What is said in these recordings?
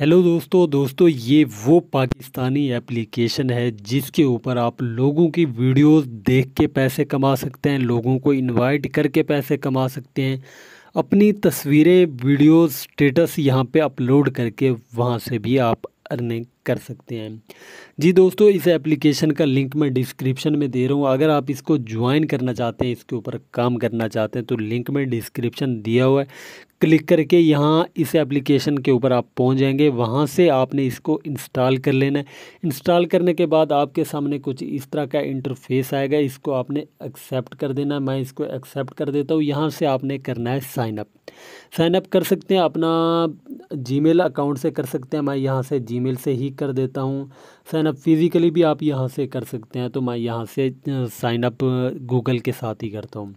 hello दोस्तों दोस्तों ये वो पाकिस्तानी एप्लीकेशन है जिसके ऊपर आप लोगों की वीडियोस देख के पैसे कमा सकते हैं लोगों को इनवाइट करके पैसे कमा सकते हैं अपनी तस्वीरें वीडियोस स्टेटस यहाँ पे अपलोड करके वहाँ से भी आप अर्निंग कर सकते हैं जी दोस्तों इस एप्लीकेशन का लिंक मैं डिस्क्रिप्शन में दे रहा हूँ अगर आप इसको ज्वाइन करना चाहते हैं इसके ऊपर काम करना चाहते हैं तो लिंक में डिस्क्रिप्शन दिया हुआ है क्लिक करके यहाँ इस एप्लीकेशन के ऊपर आप पहुँच जाएंगे वहाँ से आपने इसको इंस्टॉल कर लेना है इंस्टॉल करने के बाद आपके सामने कुछ इस तरह का इंटरफेस आएगा इसको आपने एक्सेप्ट कर देना मैं इसको एक्सेप्ट कर देता हूँ यहाँ से आपने करना है साइनअप साइनअप कर सकते हैं अपना जी अकाउंट से कर सकते हैं मैं यहाँ से जी से ही कर देता हूँ साइनअप फिज़िकली भी आप यहाँ से कर सकते हैं तो मैं यहाँ से साइनअप गूगल के साथ ही करता हूँ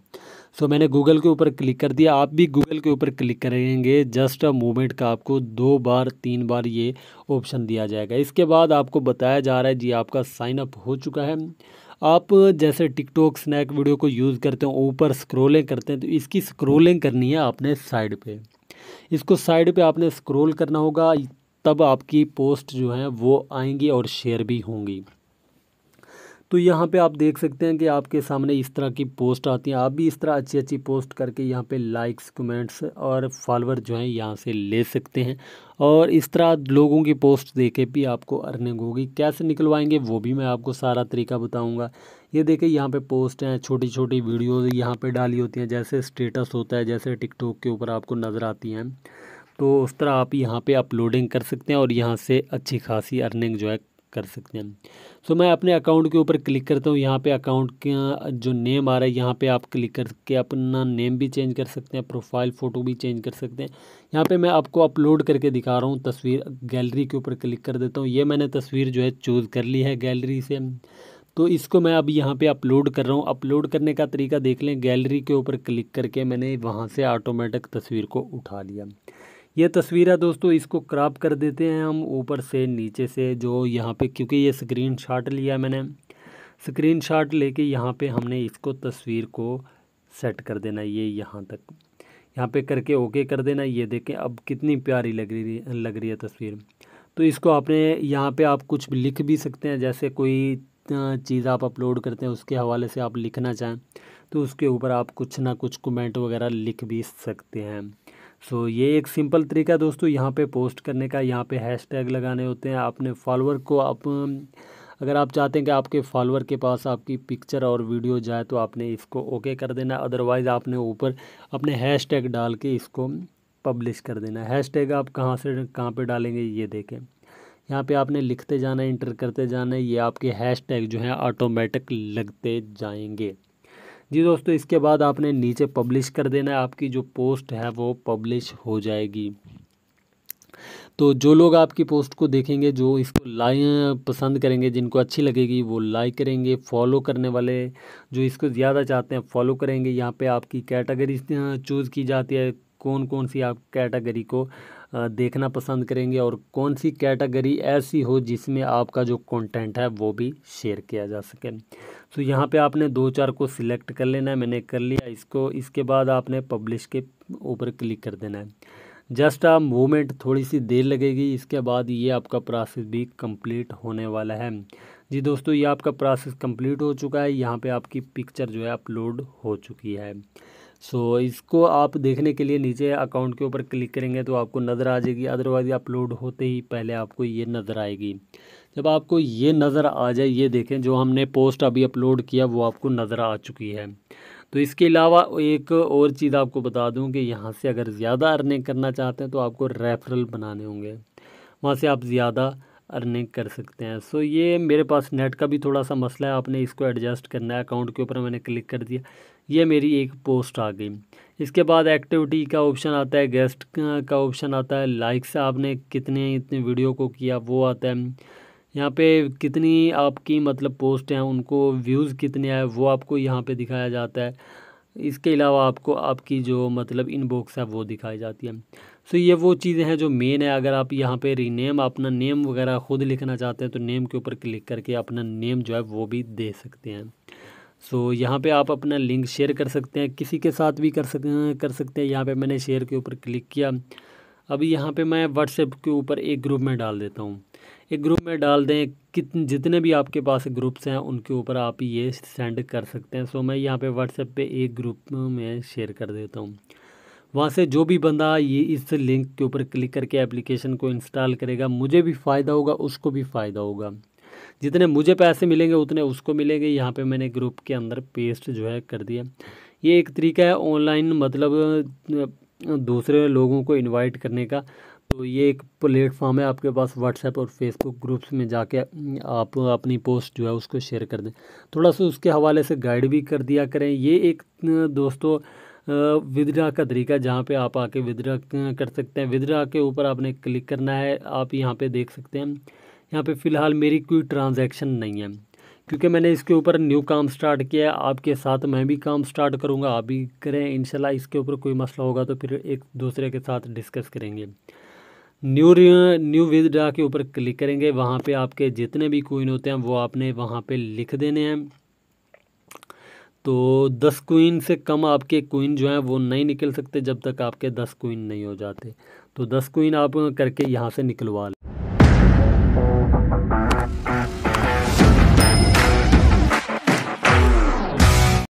सो मैंने गूगल के ऊपर क्लिक कर दिया आप भी गूगल के ऊपर क्लिक करेंगे जस्ट अ मूवमेंट का आपको दो बार तीन बार ये ऑप्शन दिया जाएगा इसके बाद आपको बताया जा रहा है जी आपका साइन अप हो चुका है आप जैसे टिकटॉक स्नैक वीडियो को यूज़ करते हो ऊपर स्क्रोलिंग करते हैं तो इसकी स्क्रोलिंग करनी है आपने साइड पर इसको साइड पर आपने स्क्रोल करना होगा तब आपकी पोस्ट जो है वो आएंगी और शेयर भी होंगी तो यहाँ पे आप देख सकते हैं कि आपके सामने इस तरह की पोस्ट आती हैं आप भी इस तरह अच्छी अच्छी पोस्ट करके यहाँ पे लाइक्स कमेंट्स और फॉलोअर जो हैं यहाँ से ले सकते हैं और इस तरह लोगों की पोस्ट देखे के भी आपको अर्निंग होगी कैसे निकलवाएंगे वो भी मैं आपको सारा तरीका बताऊँगा ये देखिए यहाँ पे पोस्ट हैं छोटी छोटी वीडियोज़ यहाँ पर डाली होती हैं जैसे स्टेटस होता है जैसे टिकटॉक के ऊपर आपको नज़र आती हैं तो उस तरह आप यहाँ पे अपलोडिंग कर सकते हैं और यहाँ से अच्छी खासी अर्निंग जो है कर सकते हैं सो so, मैं अपने अकाउंट के ऊपर क्लिक करता हूँ यहाँ पे अकाउंट का जो नेम आ रहा है यहाँ पे आप क्लिक करके अपना नेम भी चेंज कर सकते हैं प्रोफाइल फ़ोटो भी चेंज कर सकते हैं यहाँ पे मैं आपको अपलोड करके दिखा रहा हूँ तस्वीर गैलरी के ऊपर क्लिक कर देता हूँ ये मैंने तस्वीर जो है चूज़ कर ली है गैलरी से तो इसको मैं अब यहाँ पे अपलोड कर रहा हूँ अपलोड करने का तरीका देख लें गैलरी के ऊपर क्लिक करके मैंने वहाँ से ऑटोमेटिक तस्वीर को उठा लिया ये तस्वीर है दोस्तों इसको क्रॉप कर देते हैं हम ऊपर से नीचे से जो यहाँ पे क्योंकि ये स्क्रीन शॉट लिया मैंने स्क्रीन शॉट कर यहाँ पर हमने इसको तस्वीर को सेट कर देना ये यहाँ तक यहाँ पे करके ओके कर देना ये देखें अब कितनी प्यारी लग रही लग रही है तस्वीर तो इसको आपने यहाँ पे आप कुछ लिख भी सकते हैं जैसे कोई चीज़ आप अपलोड करते हैं उसके हवाले से आप लिखना चाहें तो उसके ऊपर आप कुछ ना कुछ कमेंट वगैरह लिख भी सकते हैं सो so, ये एक सिंपल तरीका है दोस्तों यहाँ पे पोस्ट करने का यहाँ पे हैशटैग लगाने होते हैं अपने फॉलोअर को आप अगर आप चाहते हैं कि आपके फॉलोअर के पास आपकी पिक्चर और वीडियो जाए तो आपने इसको ओके कर देना अदरवाइज़ आपने ऊपर अपने हैशटैग डाल के इसको पब्लिश कर देना हैशटैग आप कहाँ से कहाँ पे डालेंगे ये देखें यहाँ पे आपने लिखते जाना इंटर करते जाना ये आपके टैग जो हैं ऑटोमेटिक लगते जाएंगे जी दोस्तों इसके बाद आपने नीचे पब्लिश कर देना है आपकी जो पोस्ट है वो पब्लिश हो जाएगी तो जो लोग आपकी पोस्ट को देखेंगे जो इसको लाइक पसंद करेंगे जिनको अच्छी लगेगी वो लाइक करेंगे फॉलो करने वाले जो इसको ज़्यादा चाहते हैं फॉलो करेंगे यहाँ पे आपकी कैटेगरी चूज़ की जाती है कौन कौन सी आप कैटेगरी को देखना पसंद करेंगे और कौन सी कैटेगरी ऐसी हो जिसमें आपका जो कंटेंट है वो भी शेयर किया जा सके तो यहाँ पे आपने दो चार को सिलेक्ट कर लेना है मैंने कर लिया इसको इसके बाद आपने पब्लिश के ऊपर क्लिक कर देना है जस्ट आप मूवमेंट थोड़ी सी देर लगेगी इसके बाद ये आपका प्रोसेस भी कंप्लीट होने वाला है जी दोस्तों ये आपका प्रोसेस कंप्लीट हो चुका है यहाँ पे आपकी पिक्चर जो है अपलोड हो चुकी है सो so, इसको आप देखने के लिए नीचे अकाउंट के ऊपर क्लिक करेंगे तो आपको नज़र आ जाएगी अदरवाइज अपलोड होते ही पहले आपको ये नज़र आएगी जब आपको ये नज़र आ जाए ये देखें जो हमने पोस्ट अभी अपलोड किया वो आपको नज़र आ चुकी है तो इसके अलावा एक और चीज़ आपको बता दूं कि यहाँ से अगर ज़्यादा अर्निंग करना चाहते हैं तो आपको रेफरल बनाने होंगे वहाँ से आप ज़्यादा अर्निंग कर सकते हैं सो ये मेरे पास नेट का भी थोड़ा सा मसला है आपने इसको एडजस्ट करना है अकाउंट के ऊपर मैंने क्लिक कर दिया ये मेरी एक पोस्ट आ गई इसके बाद एक्टिविटी का ऑप्शन आता है गेस्ट का ऑप्शन आता है लाइक्स आपने कितने इतने वीडियो को किया वो आता है यहाँ पे कितनी आपकी मतलब पोस्ट हैं उनको व्यूज़ कितने आए वो आपको यहाँ पे दिखाया जाता है इसके अलावा आपको आपकी जो मतलब इनबॉक्स है वो दिखाई जाती है सो ये वो चीज़ें हैं जो मेन है अगर आप यहाँ पे रीनेम अपना नेम वगैरह ख़ुद लिखना चाहते हैं तो नेम के ऊपर क्लिक करके अपना नेम जो है वो भी दे सकते हैं सो यहाँ पे आप अपना लिंक शेयर कर सकते हैं किसी के साथ भी कर सक कर सकते हैं यहाँ पे मैंने शेयर के ऊपर क्लिक किया अभी यहाँ पे मैं व्हाट्सएप के ऊपर एक ग्रुप में डाल देता हूँ एक ग्रुप में डाल दें कितने जितने भी आपके पास ग्रुप्स हैं उनके ऊपर आप ये सेंड कर सकते हैं सो मैं यहाँ पर व्हाट्सएप पर एक ग्रुप में शेयर कर देता हूँ वहाँ से जो भी बंदा ये इस लिंक के ऊपर क्लिक करके एप्लीकेशन को इंस्टॉल करेगा मुझे भी फ़ायदा होगा उसको भी फ़ायदा होगा जितने मुझे पैसे मिलेंगे उतने उसको मिलेंगे यहाँ पे मैंने ग्रुप के अंदर पेस्ट जो है कर दिया ये एक तरीका है ऑनलाइन मतलब दूसरे लोगों को इनवाइट करने का तो ये एक प्लेटफॉर्म है आपके पास व्हाट्सएप और फेसबुक ग्रुप्स में जाके आप अपनी पोस्ट जो है उसको शेयर कर दें थोड़ा सा उसके हवाले से गाइड भी कर दिया करें ये एक दोस्तों विद्रा का तरीका जहाँ पे आप आके विद्रा कर सकते हैं विद्रा के ऊपर आपने क्लिक करना है आप यहाँ पे देख सकते हैं यहाँ पे फ़िलहाल मेरी कोई ट्रांजैक्शन नहीं है क्योंकि मैंने इसके ऊपर न्यू काम स्टार्ट किया है आपके साथ मैं भी काम स्टार्ट करूँगा आप भी करें इनशाला इसके ऊपर कोई मसला होगा तो फिर एक दूसरे के साथ डिस्कस करेंगे न्यू न्यू विदड्रा के ऊपर क्लिक करेंगे वहाँ पर आपके जितने भी कोइन होते हैं वो आपने वहाँ पर लिख देने हैं तो दस कोइन से कम आपके कोइन जो हैं वो नहीं निकल सकते जब तक आपके दस कोइन नहीं हो जाते तो दस कोइन आप करके यहाँ से निकलवा लें